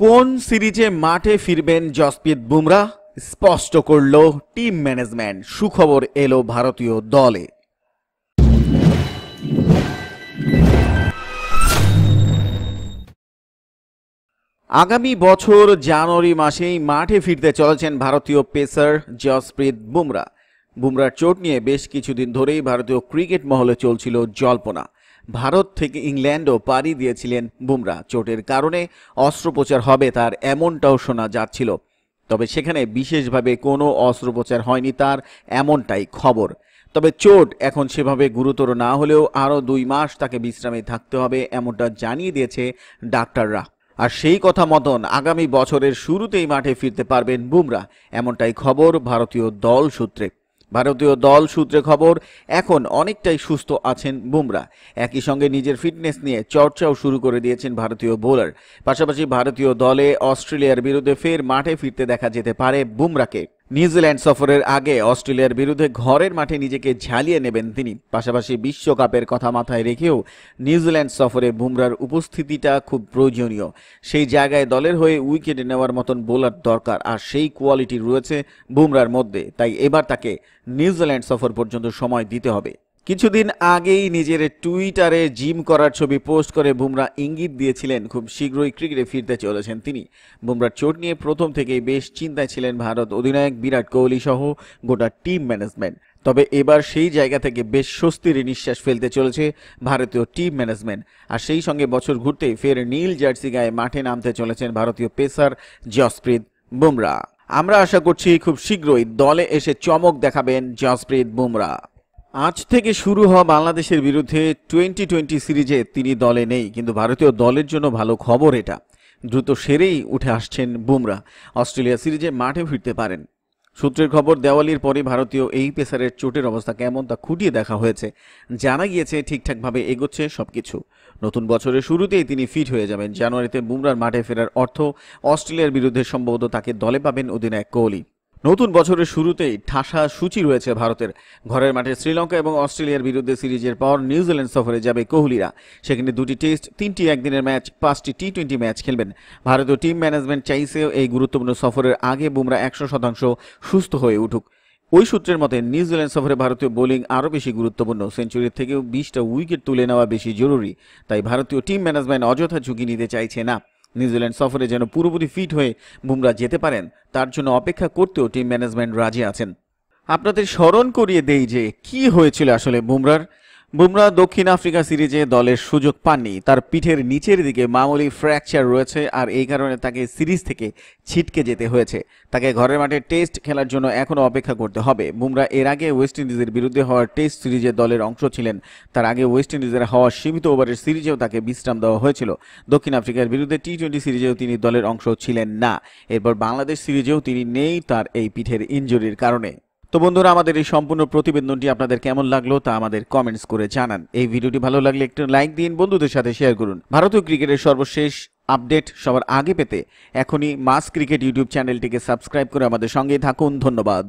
কোন সিরিজে মাঠে ফিরবেন জসপ্রীত বুমরা স্পষ্ট করল টিম ম্যানেজমেন্ট সুখবর এলো ভারতীয় দলে আগামী বছর জানুয়ারি মাসেই মাঠে ফিরতে চলেছেন ভারতীয় পেসার জসপ্রীত বুমরা বুমরার চোট নিয়ে বেশ কিছুদিন ধরেই ভারতীয় ক্রিকেট মহলে চলছিল জল্পনা ভারত থেকে ইংল্যান্ডও পাড়ি দিয়েছিলেন বুমরা চোটের কারণে অস্ত্রোপচার হবে তার এমনটাও শোনা যাচ্ছিল তবে সেখানে বিশেষভাবে কোনো অস্ত্রোপচার হয়নি তার এমনটাই খবর তবে চোট এখন সেভাবে গুরুতর না হলেও আরও দুই মাস তাকে বিশ্রামে থাকতে হবে এমনটা জানিয়ে দিয়েছে ডাক্তাররা আর সেই কথা মতন আগামী বছরের শুরুতেই মাঠে ফিরতে পারবেন বুমরা এমনটাই খবর ভারতীয় দল সূত্রে ভারতীয় দল সূত্রে খবর এখন অনেকটাই সুস্থ আছেন বুমরা একই সঙ্গে নিজের ফিটনেস নিয়ে চর্চাও শুরু করে দিয়েছেন ভারতীয় বোলার পাশাপাশি ভারতীয় দলে অস্ট্রেলিয়ার বিরুদ্ধে ফের মাঠে ফিরতে দেখা যেতে পারে বুমরাকে নিউজিল্যান্ড সফরের আগে অস্ট্রেলিয়ার বিরুদ্ধে ঘরের মাঠে নিজেকে ঝালিয়ে নেবেন তিনি পাশাপাশি বিশ্বকাপের কথা মাথায় রেখেও নিউজিল্যান্ড সফরে বুমরার উপস্থিতিটা খুব প্রয়োজনীয় সেই জায়গায় দলের হয়ে উইকেট নেওয়ার মতন বোলার দরকার আর সেই কোয়ালিটি রয়েছে বুমরার মধ্যে তাই এবার তাকে নিউজিল্যান্ড সফর পর্যন্ত সময় দিতে হবে কিছুদিন আগেই নিজের টুইটারে জিম করার ছবি পোস্ট করে বুমরা ইঙ্গিত দিয়েছিলেন খুব শীঘ্রই ক্রিকেটে ফিরতে চলেছেন তিনি বুমরা চোট নিয়ে প্রথম থেকেই বেশ চিন্তায় ছিলেন ভারত অধিনায়ক বিরাট কোহলি সহ গোটা টিম ম্যানেজমেন্ট তবে এবার সেই জায়গা থেকে বেশ স্বস্তির নিঃশ্বাস ফেলতে চলেছে ভারতীয় টিম ম্যানেজমেন্ট আর সেই সঙ্গে বছর ঘুরতে ফের নীল জার্সি গায়ে মাঠে নামতে চলেছেন ভারতীয় পেসার জসপ্রীত বুমরা আমরা আশা করছি খুব শীঘ্রই দলে এসে চমক দেখাবেন জসপ্রীত বুমরা আজ থেকে শুরু হওয়া বাংলাদেশের বিরুদ্ধে টোয়েন্টি টোয়েন্টি সিরিজে তিনি দলে নেই কিন্তু ভারতীয় দলের জন্য ভালো খবর এটা দ্রুত সেরেই উঠে আসছেন বুমরা অস্ট্রেলিয়া সিরিজে মাঠে ফিরতে পারেন সূত্রের খবর দেওয়ালির পরে ভারতীয় এই পেসারের চোটের অবস্থা কেমন তা খুঁটিয়ে দেখা হয়েছে জানা গিয়েছে ঠিকঠাকভাবে এগোচ্ছে সব কিছু নতুন বছরের শুরুতেই তিনি ফিট হয়ে যাবেন জানুয়ারিতে বুমরার মাঠে ফেরার অর্থ অস্ট্রেলিয়ার বিরুদ্ধে সম্ভবত তাকে দলে পাবেন অধিনায়ক কোহলি নতুন বছরের শুরুতেই ঠাসা সূচি রয়েছে ভারতের ঘরের মাঠে শ্রীলঙ্কা এবং অস্ট্রেলিয়ার বিরুদ্ধে সিরিজের পর নিউজিল্যান্ড সফরে যাবে কোহলিরা সেখানে দুটি টেস্ট তিনটি একদিনের ম্যাচ পাঁচটি টি টোয়েন্টি ম্যাচ খেলবেন ভারতীয় টিম ম্যানেজমেন্ট চাইছেও এই গুরুত্বপূর্ণ সফরের আগে বুমরা একশো শতাংশ সুস্থ হয়ে উঠুক ওই সূত্রের মতে নিউজিল্যান্ড সফরে ভারতীয় বোলিং আরও বেশি গুরুত্বপূর্ণ সেঞ্চুরির থেকেও বিশটা উইকেট তুলে নেওয়া বেশি জরুরি তাই ভারতীয় টিম ম্যানেজমেন্ট অযথা ঝুঁকি নিতে চাইছে না নিউজিল্যান্ড সফরে যেন পুরোপুরি ফিট হয়ে বুমরা যেতে পারেন তার জন্য অপেক্ষা করতেও টিম ম্যানেজমেন্ট রাজি আছেন আপনাদের স্মরণ করিয়ে দেই যে কি হয়েছিল আসলে বুমরার বুমরা দক্ষিণ আফ্রিকা সিরিজে দলের সুযোগ পাননি তার পিঠের নিচের দিকে মামুলি ফ্র্যাকচার রয়েছে আর এই কারণে তাকে সিরিজ থেকে ছিটকে যেতে হয়েছে তাকে ঘরের মাঠে টেস্ট খেলার জন্য এখনও অপেক্ষা করতে হবে বুমরা এর আগে ওয়েস্ট ইন্ডিজের বিরুদ্ধে হওয়ার টেস্ট সিরিজে দলের অংশ ছিলেন তার আগে ওয়েস্ট ইন্ডিজের হওয়া সীমিত ওভারের সিরিজেও তাকে বিশ্রাম দেওয়া হয়েছিল দক্ষিণ আফ্রিকার বিরুদ্ধে টি টোয়েন্টি সিরিজেও তিনি দলের অংশ ছিলেন না এরপর বাংলাদেশ সিরিজেও তিনি নেই তার এই পিঠের ইঞ্জুরির কারণে তো বন্ধুরা আমাদের এই সম্পূর্ণ প্রতিবেদনটি আপনাদের কেমন লাগলো তা আমাদের কমেন্টস করে জানান এই ভিডিওটি ভালো লাগলে একটু লাইক দিন বন্ধুদের সাথে শেয়ার করুন ভারতীয় ক্রিকেটের সর্বশেষ আপডেট সবার আগে পেতে এখনই মাস ক্রিকেট ইউটিউব চ্যানেলটিকে সাবস্ক্রাইব করে আমাদের সঙ্গে থাকুন ধন্যবাদ